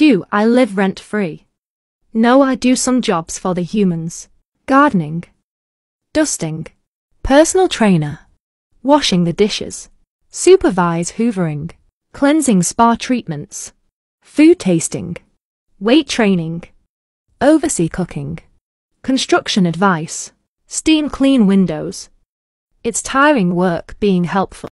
Do I live rent-free? No, I do some jobs for the humans. Gardening. Dusting. Personal trainer. Washing the dishes. Supervise hoovering. Cleansing spa treatments. Food tasting. Weight training. Oversee cooking. Construction advice. Steam clean windows. It's tiring work being helpful.